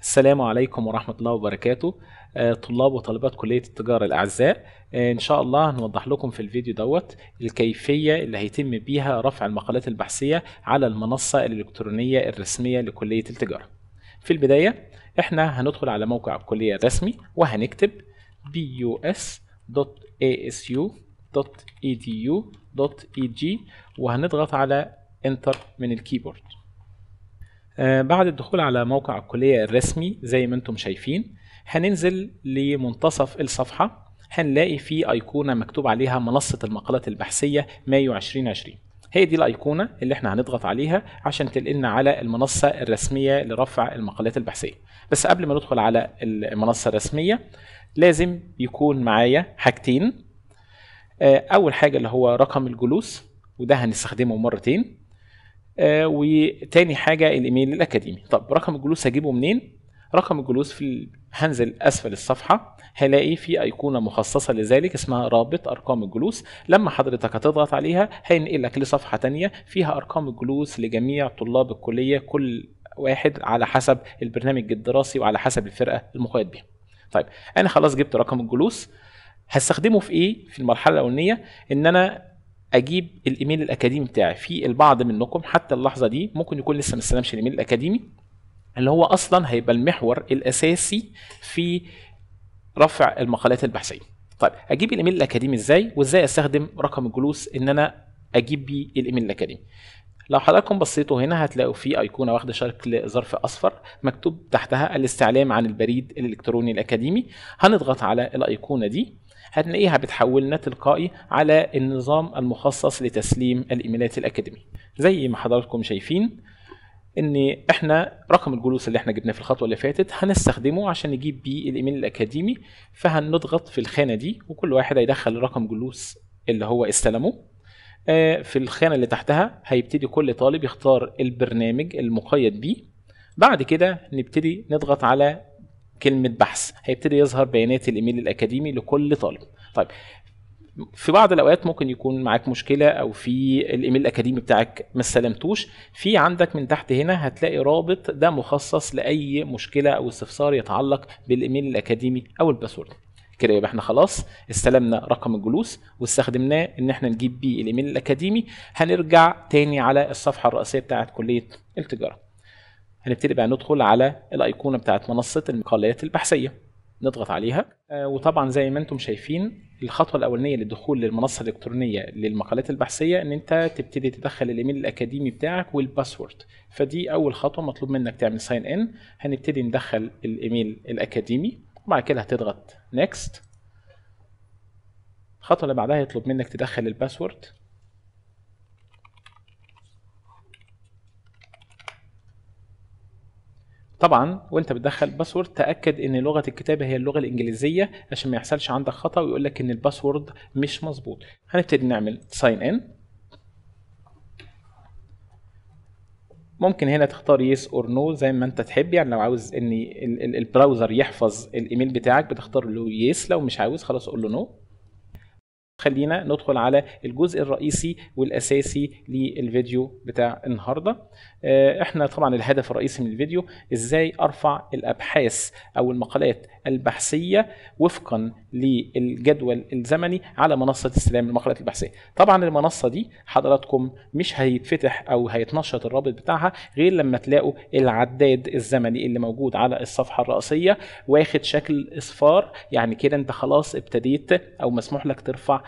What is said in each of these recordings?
السلام عليكم ورحمة الله وبركاته آه، طلاب وطالبات كلية التجارة الأعزاء آه، إن شاء الله هنوضح لكم في الفيديو دوت الكيفية اللي هيتم بيها رفع المقالات البحثية على المنصة الإلكترونية الرسمية لكلية التجارة في البداية احنا هندخل على موقع الكليه الرسمي وهنكتب bus.asu.edu.eg وهنضغط على انتر من الكيبورد آه بعد الدخول على موقع الكليه الرسمي زي ما انتم شايفين هننزل لمنتصف الصفحه هنلاقي في ايقونه مكتوب عليها منصه المقالات البحثيه مايو 2020 هي دي الايقونه اللي احنا هنضغط عليها عشان تنقلنا على المنصه الرسميه لرفع المقالات البحثيه بس قبل ما ندخل على المنصه الرسميه لازم يكون معايا حاجتين آه، اول حاجه اللي هو رقم الجلوس وده هنستخدمه مرتين آه، وتاني حاجه الايميل الاكاديمي طب رقم الجلوس هجيبه منين رقم الجلوس في هنزل اسفل الصفحه هلاقي في ايقونه مخصصه لذلك اسمها رابط ارقام الجلوس لما حضرتك هتضغط عليها هينقلك لصفحه ثانيه فيها ارقام الجلوس لجميع طلاب الكليه كل واحد على حسب البرنامج الدراسي وعلى حسب الفرقه المقيد بها طيب انا خلاص جبت رقم الجلوس هستخدمه في ايه في المرحله الاولانيه ان انا اجيب الايميل الاكاديمي بتاعي في البعض منكم حتى اللحظه دي ممكن يكون لسه ما استلمش الايميل الاكاديمي اللي هو اصلا هيبقى المحور الاساسي في رفع المقالات البحثيه طيب اجيب الايميل الاكاديمي ازاي وازاي استخدم رقم الجلوس ان انا اجيب بيه الايميل الاكاديمي لو حضراتكم بصيتوا هنا هتلاقوا في ايقونه واخده شكل ظرف اصفر مكتوب تحتها الاستعلام عن البريد الالكتروني الاكاديمي هنضغط على الايقونه دي هتلاقيها بتحولنا تلقائي على النظام المخصص لتسليم الايميلات الاكاديمي زي ما حضراتكم شايفين ان احنا رقم الجلوس اللي احنا جبناه في الخطوه اللي فاتت هنستخدمه عشان نجيب بيه الايميل الاكاديمي فهنضغط في الخانه دي وكل واحد هيدخل رقم جلوس اللي هو استلمه آه، في الخانه اللي تحتها هيبتدي كل طالب يختار البرنامج المقيد بيه بعد كده نبتدي نضغط على كلمه بحث هيبتدي يظهر بيانات الايميل الاكاديمي لكل طالب طيب في بعض الاوقات ممكن يكون معاك مشكله او في الايميل الاكاديمي بتاعك ما استلمتوش في عندك من تحت هنا هتلاقي رابط ده مخصص لاي مشكله او استفسار يتعلق بالايميل الاكاديمي او الباسورد كده يبقى احنا خلاص استلمنا رقم الجلوس واستخدمناه ان احنا نجيب بيه الايميل الاكاديمي هنرجع تاني على الصفحه الرئيسيه بتاعه كليه التجاره هنبتدي بقى ندخل على الايقونه بتاعه منصه المقالات البحثيه نضغط عليها آه، وطبعا زي ما انتم شايفين الخطوه الاولانيه للدخول للمنصه الالكترونيه للمقالات البحثيه ان انت تبتدي تدخل الايميل الاكاديمي بتاعك والباسورد فدي اول خطوه مطلوب منك تعمل ساين ان هنبتدي ندخل الايميل الاكاديمي وبعد كده هتضغط نيكست الخطوه اللي بعدها يطلب منك تدخل الباسورد طبعا وانت بتدخل باسورد تاكد ان لغه الكتابه هي اللغه الانجليزيه عشان ما يحصلش عندك خطا ويقول لك ان الباسورد مش مظبوط هنبتدي نعمل ساين ان ممكن هنا تختار يس اور نو زي ما انت تحب يعني لو عاوز ان البراوزر يحفظ الايميل بتاعك بتختار له يس لو مش عاوز خلاص قول له نو no. خلينا ندخل على الجزء الرئيسي والاساسي للفيديو بتاع النهارده آه، احنا طبعا الهدف الرئيسي من الفيديو ازاي ارفع الابحاث او المقالات البحثيه وفقا للجدول الزمني على منصه استلام المقالات البحثيه طبعا المنصه دي حضراتكم مش هيتفتح او هيتنشط الرابط بتاعها غير لما تلاقوا العداد الزمني اللي موجود على الصفحه الرئيسيه واخد شكل اصفار يعني كده انت خلاص ابتديت او مسموح لك ترفع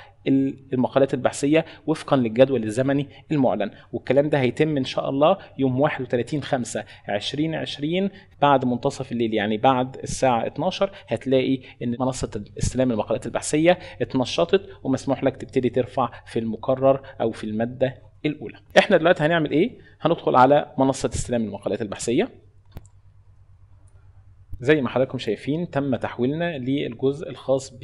المقالات البحثيه وفقا للجدول الزمني المعلن والكلام ده هيتم ان شاء الله يوم 31 5 2020 بعد منتصف الليل يعني بعد الساعه 12 هتلاقي ان منصه استلام المقالات البحثيه اتنشطت ومسموح لك تبتدي ترفع في المقرر او في الماده الاولى احنا دلوقتي هنعمل ايه هندخل على منصه استلام المقالات البحثيه زي ما حضراتكم شايفين تم تحويلنا للجزء الخاص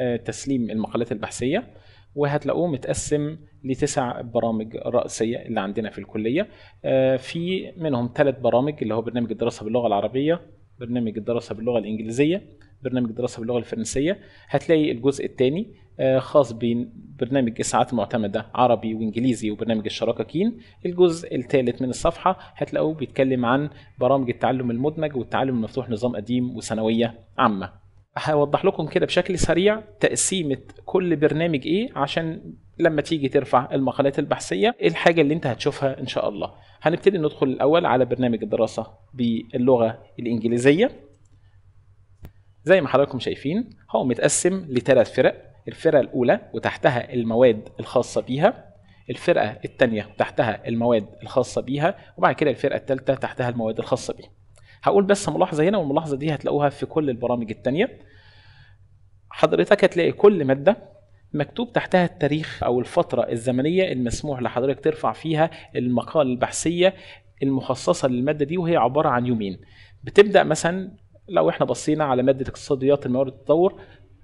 بتسليم المقالات البحثية وهتلاقوه متقسم لتسع برامج رئيسية اللي عندنا في الكلية آه، في منهم ثلاث برامج اللي هو برنامج الدراسة باللغة العربية برنامج الدراسة باللغة الإنجليزية برنامج الدراسة باللغة الفرنسية هتلاقي الجزء الثاني آه، خاص ببرنامج الساعات المعتمدة عربي وإنجليزي وبرنامج الشراكة كين الجزء الثالث من الصفحة هتلاقوه بيتكلم عن برامج التعلم المدمج والتعلم المفتوح نظام قديم وثانوية عامة هوضح لكم كده بشكل سريع تقسيمة كل برنامج ايه عشان لما تيجي ترفع المقالات البحثية ايه الحاجة اللي انت هتشوفها ان شاء الله هنبتدي ندخل الاول على برنامج الدراسة باللغة الانجليزية زي ما حضراتكم شايفين هو متقسم لثلاث فرق الفرقة الأولى وتحتها المواد الخاصة بيها الفرقة الثانية تحتها المواد الخاصة بيها وبعد كده الفرقة الثالثة تحتها المواد الخاصة بيها هقول بس ملاحظة هنا والملاحظة دي هتلاقوها في كل البرامج الثانية حضرتك هتلاقي كل مادة مكتوب تحتها التاريخ أو الفترة الزمنية المسموح لحضرتك ترفع فيها المقال البحثية المخصصة للمادة دي وهي عبارة عن يومين بتبدأ مثلا لو احنا بصينا على مادة اقتصاديات الموارد والتطور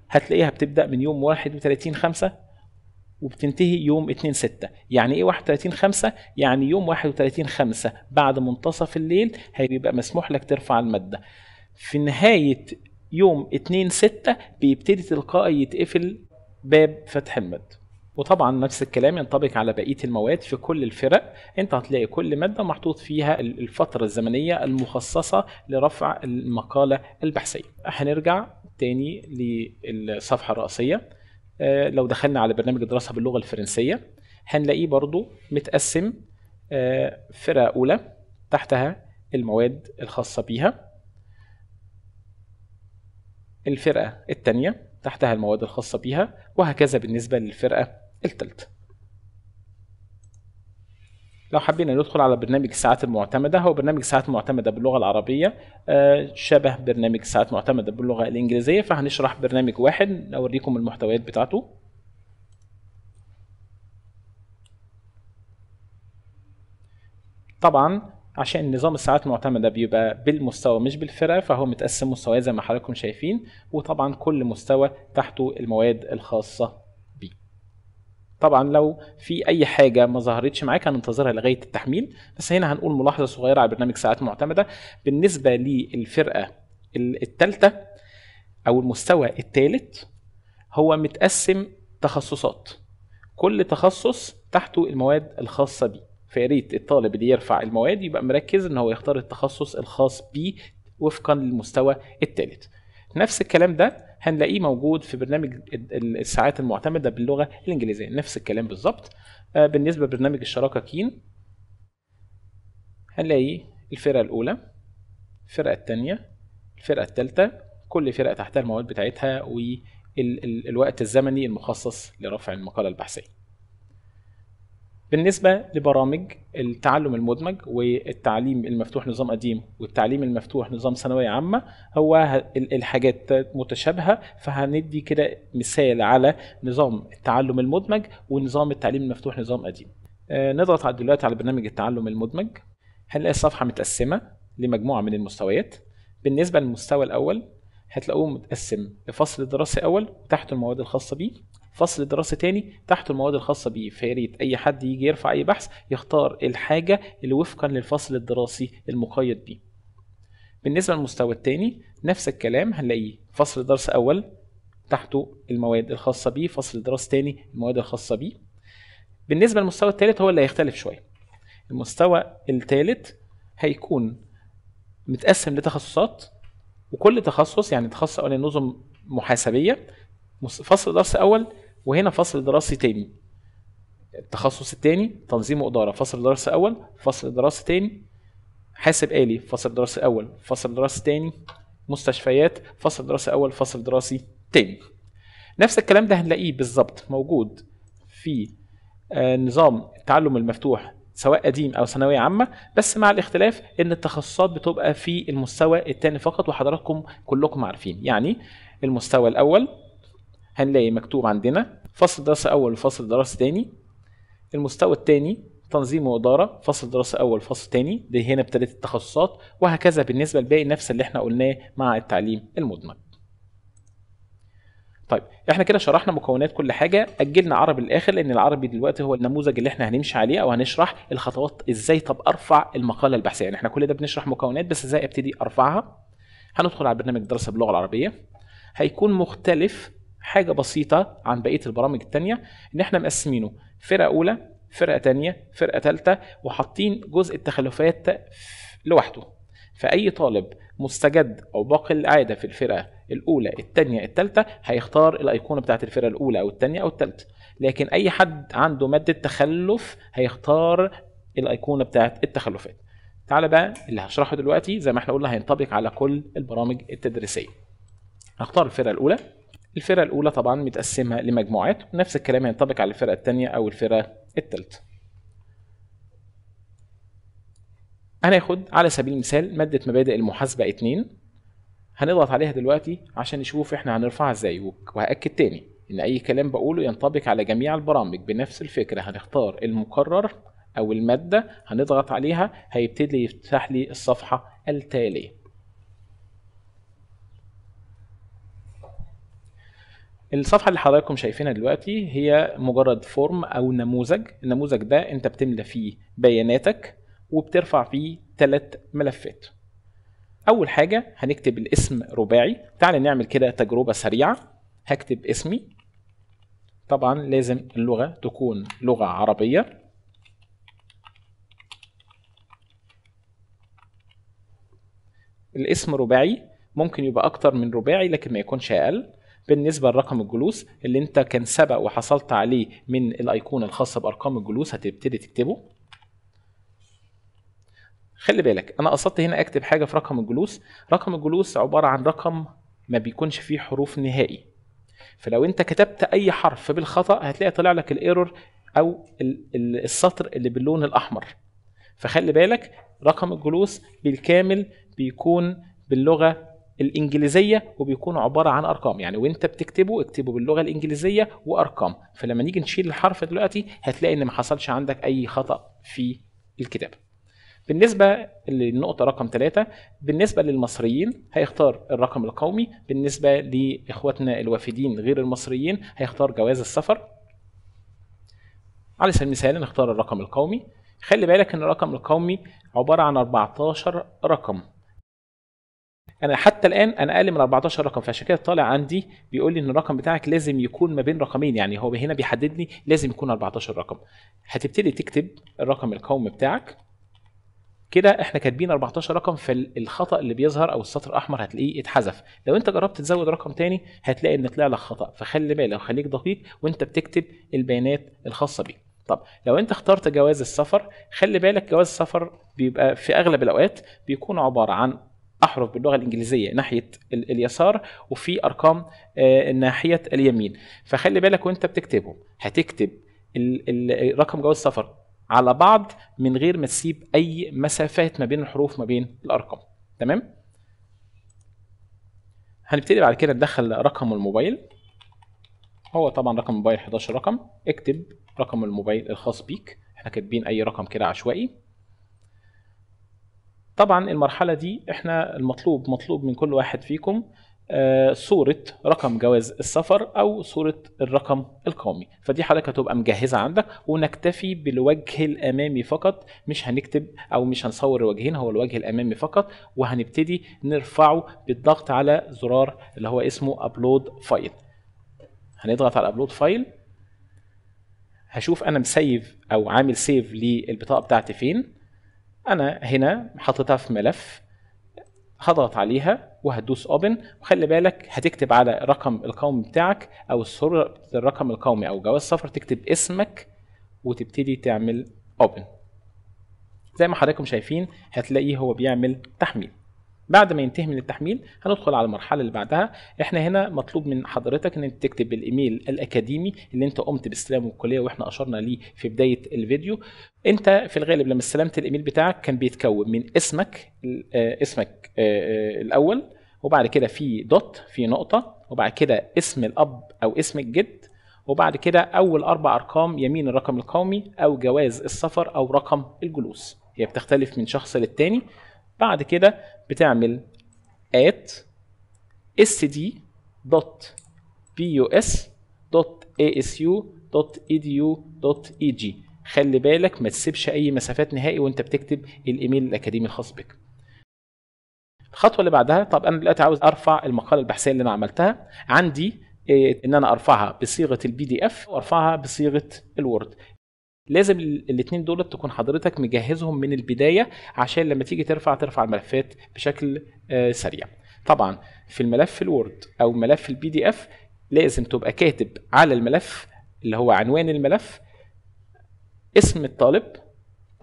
هتلاقيها بتبدا من يوم 31 5 وبتنتهي يوم 2 6 يعني ايه 31 5 يعني يوم 31 5 بعد منتصف الليل هيبقى مسموح لك ترفع الماده في نهايه يوم 2 6 بيبتدي تلقائي يتقفل باب فتح الماده وطبعا نفس الكلام ينطبق على بقيه المواد في كل الفرق انت هتلاقي كل ماده محطوط فيها الفتره الزمنيه المخصصه لرفع المقاله البحثيه هنرجع تاني للصفحه الرئيسيه آه، لو دخلنا على برنامج الدراسه باللغه الفرنسيه هنلاقيه برضو متقسم آه، فرقه اولى تحتها المواد الخاصه بيها الفرقه الثانيه تحتها المواد الخاصه بيها وهكذا بالنسبه للفرقه الثالثه لو حبينا ندخل على برنامج الساعات المعتمدة هو برنامج ساعات معتمدة باللغة العربية آه، شبه برنامج ساعات معتمدة باللغة الإنجليزية فهنشرح برنامج واحد نوريكم المحتويات بتاعته طبعا عشان نظام الساعات المعتمدة بيبقى بالمستوى مش بالفرقة فهو متقسم مستويات زي ما حضراتكم شايفين وطبعا كل مستوى تحته المواد الخاصة طبعا لو في اي حاجه ما ظهرتش معاك هننتظرها لغايه التحميل بس هنا هنقول ملاحظه صغيره على برنامج ساعات معتمده بالنسبه للفرقه الثالثه او المستوى الثالث هو متقسم تخصصات كل تخصص تحته المواد الخاصه بيه فياريت الطالب اللي يرفع المواد يبقى مركز ان هو يختار التخصص الخاص بيه وفقا للمستوى الثالث نفس الكلام ده هنلاقيه موجود في برنامج الساعات المعتمده باللغه الانجليزيه نفس الكلام بالظبط آه، بالنسبه لبرنامج الشراكه كين هنلاقي الفرقه الاولى الفرقه الثانيه الفرقه الثالثه كل فرقه تحتها المواد بتاعتها والوقت الزمني المخصص لرفع المقاله البحثيه بالنسبه لبرامج التعلم المدمج والتعليم المفتوح نظام قديم والتعليم المفتوح نظام ثانويه عامه هو الحاجات متشابهه فهندي كده مثال على نظام التعلم المدمج ونظام التعليم المفتوح نظام قديم آه، نضغط دلوقتي على برنامج التعلم المدمج هنلاقي الصفحه متقسمه لمجموعه من المستويات بالنسبه للمستوى الاول هتلاقوه متقسم لفصل دراسي اول تحت المواد الخاصه بيه فصل دراسي تاني تحته المواد الخاصه بيه فياريت اي حد يجي يرفع اي بحث يختار الحاجه اللي وفقا للفصل الدراسي المقيد بيه بالنسبه للمستوى التاني نفس الكلام هنلاقيه فصل درس اول تحته المواد الخاصه بيه فصل دراسه تاني المواد الخاصه بيه بالنسبه للمستوى التالت هو اللي هيختلف شويه المستوى التالت هيكون متقسم لتخصصات وكل تخصص يعني تخصص اول نظم محاسبيه فصل درس اول وهنا فصل دراسي تاني التخصص التاني تنظيم وإدارة فصل دراسي أول فصل دراسي تاني حاسب آلي فصل دراسي أول فصل دراسي تاني مستشفيات فصل دراسي أول فصل دراسي تاني نفس الكلام ده هنلاقيه بالظبط موجود في آه، نظام التعلم المفتوح سواء قديم او ثانويه عامه بس مع الاختلاف ان التخصصات بتبقى في المستوى الثاني فقط وحضراتكم كلكم عارفين يعني المستوى الاول هنلاقي مكتوب عندنا فصل دراسة أول وفصل دراسة تاني المستوى التاني تنظيم وإدارة فصل دراسة أول فصل تاني ده هنا ابتدت التخصصات وهكذا بالنسبة لباقي نفس اللي احنا قلناه مع التعليم المدمج طيب احنا كده شرحنا مكونات كل حاجه اجلنا عربي للاخر لان العربي دلوقتي هو النموذج اللي احنا هنمشي عليه او هنشرح الخطوات ازاي طب ارفع المقاله البحثيه يعني احنا كل ده بنشرح مكونات بس ازاي ابتدي ارفعها هندخل على برنامج دراسه باللغه العربيه هيكون مختلف حاجه بسيطه عن بقيه البرامج الثانيه ان احنا مقسمينه فرقه اولى فرقه ثانيه فرقه ثالثه وحاطين جزء التخلفات لوحده فاي طالب مستجد او باقي العاده في الفرقه الاولى الثانيه الثالثه هيختار الايقونه بتاعه الفرقه الاولى او الثانيه او الثالثه لكن اي حد عنده ماده تخلف هيختار الايقونه بتاعه التخلفات تعالى بقى اللي هشرحه دلوقتي زي ما احنا قلنا هينطبق على كل البرامج التدريسيه هختار الفرقه الاولى الفرقة الأولى طبعا متقسمة لمجموعات ونفس الكلام ينطبق على الفرقة الثانية أو الفرقة الثالثة. هناخد على سبيل المثال مادة مبادئ المحاسبة 2 هنضغط عليها دلوقتي عشان نشوف احنا هنرفعها ازاي وهأكد تاني ان اي كلام بقوله ينطبق على جميع البرامج بنفس الفكرة هنختار المقرر او المادة هنضغط عليها هيبتدي يفتح لي الصفحة التالية الصفحه اللي حضراتكم شايفينها دلوقتي هي مجرد فورم او نموذج النموذج ده انت بتملى فيه بياناتك وبترفع فيه ثلاث ملفات اول حاجه هنكتب الاسم رباعي تعال نعمل كده تجربه سريعه هكتب اسمي طبعا لازم اللغه تكون لغه عربيه الاسم رباعي ممكن يبقى اكتر من رباعي لكن ما يكونش اقل بالنسبه لرقم الجلوس اللي انت كان سبق وحصلت عليه من الايقونه الخاصه بارقام الجلوس هتبتدي تكتبه خلي بالك انا قصدت هنا اكتب حاجه في رقم الجلوس رقم الجلوس عباره عن رقم ما بيكونش فيه حروف نهائي فلو انت كتبت اي حرف بالخطا هتلاقي طلع لك الايرور او السطر اللي باللون الاحمر فخلي بالك رقم الجلوس بالكامل بيكون باللغه الانجليزيه وبيكون عباره عن ارقام يعني وانت بتكتبه اكتبه باللغه الانجليزيه وارقام فلما نيجي نشيل الحرف دلوقتي هتلاقي ان ما حصلش عندك اي خطا في الكتابه بالنسبة للنقطة رقم ثلاثة بالنسبة للمصريين هيختار الرقم القومي بالنسبة لإخواتنا الوافدين غير المصريين هيختار جواز السفر على سبيل المثال نختار الرقم القومي خلي بالك ان الرقم القومي عبارة عن 14 رقم انا حتى الان انا اقل من 14 رقم فعشان كده طالع عندي بيقول لي ان الرقم بتاعك لازم يكون ما بين رقمين يعني هو هنا بيحدد لي لازم يكون 14 رقم هتبتدي تكتب الرقم القومي بتاعك كده احنا كاتبين 14 رقم فالخطا اللي بيظهر او السطر الاحمر هتلاقيه اتحذف لو انت جربت تزود رقم تاني هتلاقي ان طلع لك خطا فخلي بالك وخليك دقيق وانت بتكتب البيانات الخاصه بيك طب لو انت اخترت جواز السفر خلي بالك جواز السفر بيبقى في اغلب الاوقات بيكون عباره عن احرف باللغه الانجليزيه ناحيه ال اليسار وفي ارقام آه ناحيه اليمين فخلي بالك وانت بتكتبه هتكتب ال رقم جواز السفر على بعض من غير ما تسيب اي مسافات ما بين الحروف ما بين الارقام تمام هنبتدي بعد كده ندخل رقم الموبايل هو طبعا رقم الموبايل 11 رقم اكتب رقم الموبايل الخاص بيك احنا كاتبين اي رقم كده عشوائي طبعا المرحله دي احنا المطلوب مطلوب من كل واحد فيكم آه، صورة رقم جواز السفر أو صورة الرقم القومي فدي حضرتك هتبقى مجهزة عندك ونكتفي بالوجه الأمامي فقط مش هنكتب أو مش هنصور الوجهين هو الوجه الأمامي فقط وهنبتدي نرفعه بالضغط على زرار اللي هو اسمه أبلود فايل هنضغط على أبلود فايل هشوف أنا مسيف أو عامل سيف للبطاقة بتاعتي فين انا هنا حطيتها في ملف هضغط عليها وهدوس اوبن وخلي بالك هتكتب على رقم القومي بتاعك او الصوره الرقم القومي او جواز سفر تكتب اسمك وتبتدي تعمل اوبن زي ما حضراتكم شايفين هتلاقيه هو بيعمل تحميل بعد ما ينتهي من التحميل هندخل على المرحله اللي بعدها احنا هنا مطلوب من حضرتك ان انت تكتب الايميل الاكاديمي اللي انت قمت باستلامه الكليه واحنا اشرنا ليه في بدايه الفيديو انت في الغالب لما استلمت الايميل بتاعك كان بيتكون من اسمك آه، اسمك آه، آه، الاول وبعد كده في دوت في نقطه وبعد كده اسم الاب او اسم الجد وبعد كده اول اربع ارقام يمين الرقم القومي او جواز السفر او رقم الجلوس هي بتختلف من شخص للتاني بعد كده بتعمل at sd.bus.asu.edu.eg خلي بالك ما تسيبش اي مسافات نهائي وانت بتكتب الايميل الاكاديمي الخاص بك الخطوه اللي بعدها طب انا دلوقتي عاوز ارفع المقاله البحثيه اللي انا عملتها عندي إيه ان انا ارفعها بصيغه البي دي اف وارفعها بصيغه الوورد لازم الاثنين دول تكون حضرتك مجهزهم من البدايه عشان لما تيجي ترفع ترفع الملفات بشكل آه، سريع طبعا في الملف الوورد او ملف البي دي اف لازم تبقى كاتب على الملف اللي هو عنوان الملف اسم الطالب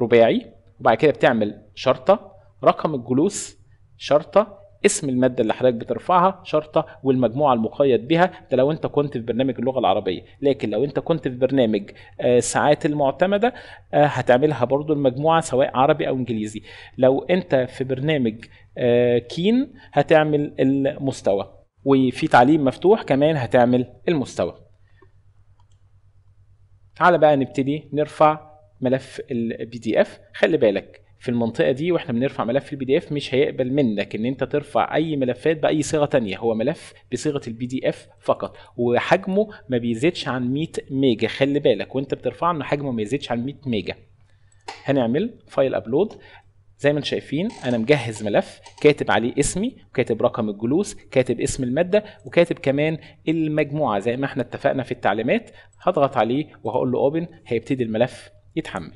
رباعي وبعد كده بتعمل شرطه رقم الجلوس شرطه اسم الماده اللي حضرتك بترفعها شرطه والمجموعه المقيد بها ده لو انت كنت في برنامج اللغه العربيه لكن لو انت كنت في برنامج الساعات آه، المعتمده آه، هتعملها برضو المجموعه سواء عربي او انجليزي لو انت في برنامج آه، كين هتعمل المستوى وفي تعليم مفتوح كمان هتعمل المستوى تعال بقى نبتدي نرفع ملف البي دي اف خلي بالك في المنطقه دي واحنا بنرفع ملف البي دي اف مش هيقبل منك ان انت ترفع اي ملفات باي صيغه تانية هو ملف بصيغه البي دي اف فقط وحجمه ما بيزيدش عن 100 ميجا خلي بالك وانت بترفعه انه حجمه ما يزيدش عن 100 ميجا هنعمل فايل ابلود زي ما انتم شايفين انا مجهز ملف كاتب عليه اسمي وكاتب رقم الجلوس كاتب اسم الماده وكاتب كمان المجموعه زي ما احنا اتفقنا في التعليمات هضغط عليه وهقول له اوبن هيبتدي الملف يتحمل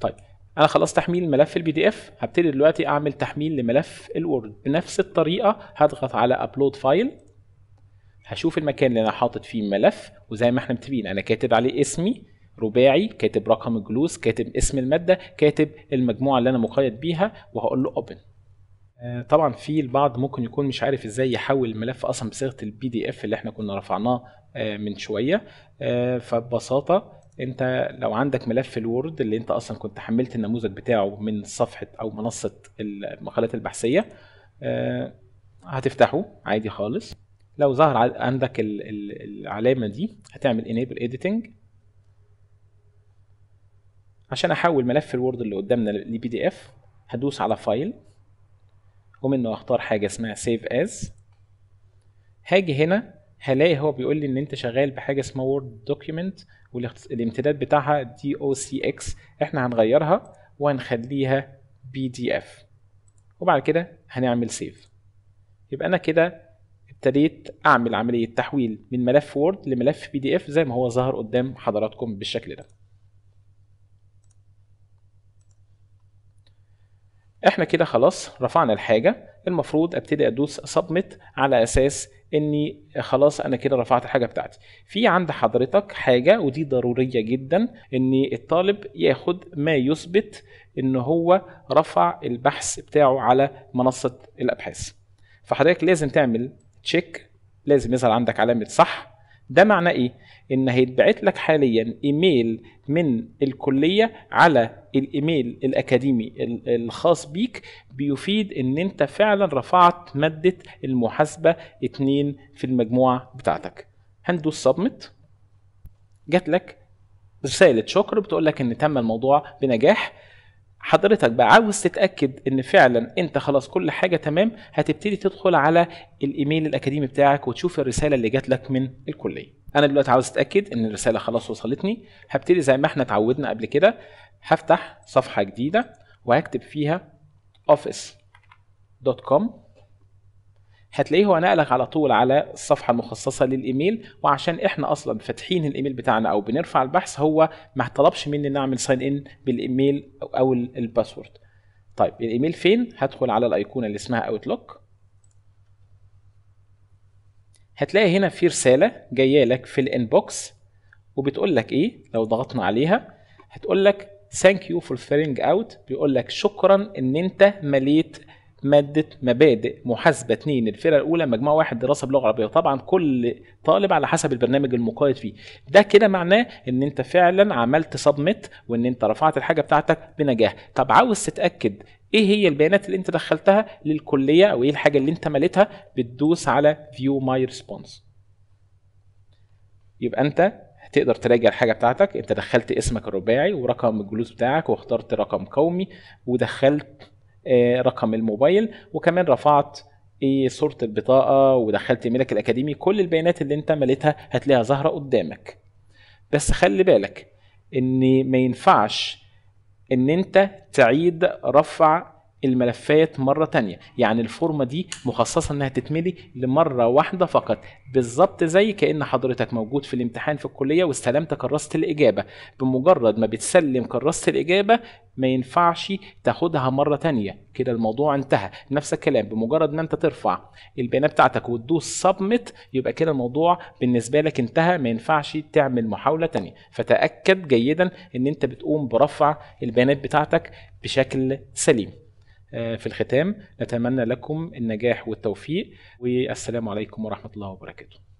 طيب انا خلاص تحميل ملف البي دي اف هبتدي دلوقتي اعمل تحميل لملف الوورد بنفس الطريقه هضغط على ابلود فايل هشوف المكان اللي انا حاطط فيه الملف وزي ما احنا متفقين انا كاتب عليه اسمي رباعي كاتب رقم الجلوس كاتب اسم الماده كاتب المجموعه اللي انا مقيد بيها وهقول له اوبن آه، طبعا في البعض ممكن يكون مش عارف ازاي يحول الملف اصلا بصيغه البي دي اف اللي احنا كنا رفعناه آه، من شويه آه، فببساطه انت لو عندك ملف الوورد اللي انت اصلا كنت حملت النموذج بتاعه من صفحه او منصه المقالات البحثيه آه، هتفتحه عادي خالص لو ظهر عندك العلامه دي هتعمل enable editing عشان احول ملف الوورد اللي قدامنا لبي دي اف هدوس على فايل ومنه اختار حاجه اسمها save as هاجي هنا هلاقي هو بيقول لي ان انت شغال بحاجه اسمها وورد دوكيمنت والامتداد بتاعها دي او سي اكس احنا هنغيرها وهنخليها بي دي اف وبعد كده هنعمل سيف يبقى انا كده ابتديت اعمل عمليه تحويل من ملف وورد لملف بي دي اف زي ما هو ظهر قدام حضراتكم بالشكل ده احنا كده خلاص رفعنا الحاجه المفروض ابتدي ادوس سبميت على اساس اني خلاص انا كده رفعت الحاجه بتاعتي في عند حضرتك حاجه ودي ضروريه جدا ان الطالب ياخد ما يثبت ان هو رفع البحث بتاعه على منصه الابحاث فحضرتك لازم تعمل تشيك لازم يظهر عندك علامه صح ده معناه ايه ان هيتبعت لك حاليا ايميل من الكليه على الايميل الاكاديمي الخاص بيك بيفيد ان انت فعلا رفعت ماده المحاسبه 2 في المجموعه بتاعتك هندوس سبميت جات لك رساله شكر بتقول لك ان تم الموضوع بنجاح حضرتك بقى عاوز تتاكد ان فعلا انت خلاص كل حاجه تمام هتبتدي تدخل على الايميل الاكاديمي بتاعك وتشوف الرساله اللي جات لك من الكليه انا دلوقتي عاوز اتاكد ان الرساله خلاص وصلتني هبتدي زي ما احنا اتعودنا قبل كده هفتح صفحه جديده وهكتب فيها office.com هتلاقيه هو نقلك على طول على الصفحه المخصصه للايميل وعشان احنا اصلا فاتحين الايميل بتاعنا او بنرفع البحث هو ما طلبش مني ان اعمل ساين ان بالايميل او الباسورد طيب الايميل فين هدخل على الايقونه اللي اسمها اوتلوك هتلاقي هنا في رساله جايه لك في الانبوكس وبتقول لك ايه لو ضغطنا عليها هتقول لك ثانك يو فور فيلينج اوت بيقول لك شكرا ان انت مليت ماده مبادئ محاسبه 2 الفرقه الاولى مجموعه واحد دراسه باللغه العربيه طبعا كل طالب على حسب البرنامج المقيد فيه ده كده معناه ان انت فعلا عملت سبميت وان انت رفعت الحاجه بتاعتك بنجاح طب عاوز تتاكد ايه هي البيانات اللي انت دخلتها للكليه او ايه الحاجه اللي انت مليتها بتدوس على فيو ماي ريسبونس يبقى انت تقدر تراجع الحاجة بتاعتك انت دخلت اسمك الرباعي ورقم الجلوس بتاعك واخترت رقم قومي ودخلت آه، رقم الموبايل وكمان رفعت ايه صوره البطاقه ودخلت ايميلك الاكاديمي كل البيانات اللي انت مليتها هتلاقيها ظاهره قدامك بس خلي بالك ان ما ينفعش ان انت تعيد رفع الملفات مرة تانية يعني الفورمة دي مخصصة انها تتملي لمرة واحدة فقط بالظبط زي كأن حضرتك موجود في الامتحان في الكلية واستلمت كراسة الإجابة بمجرد ما بتسلم كراسة الإجابة ما ينفعش تاخدها مرة تانية كده الموضوع انتهى نفس الكلام بمجرد ما انت ترفع البيانات بتاعتك وتدوس سبمت يبقى كده الموضوع بالنسبة لك انتهى ما ينفعش تعمل محاولة تانية فتأكد جيدا ان انت بتقوم برفع البيانات بتاعتك بشكل سليم آه، في الختام نتمنى لكم النجاح والتوفيق والسلام عليكم ورحمه الله وبركاته